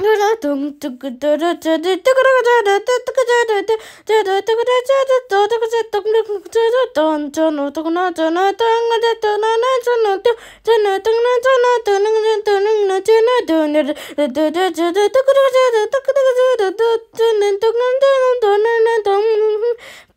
Do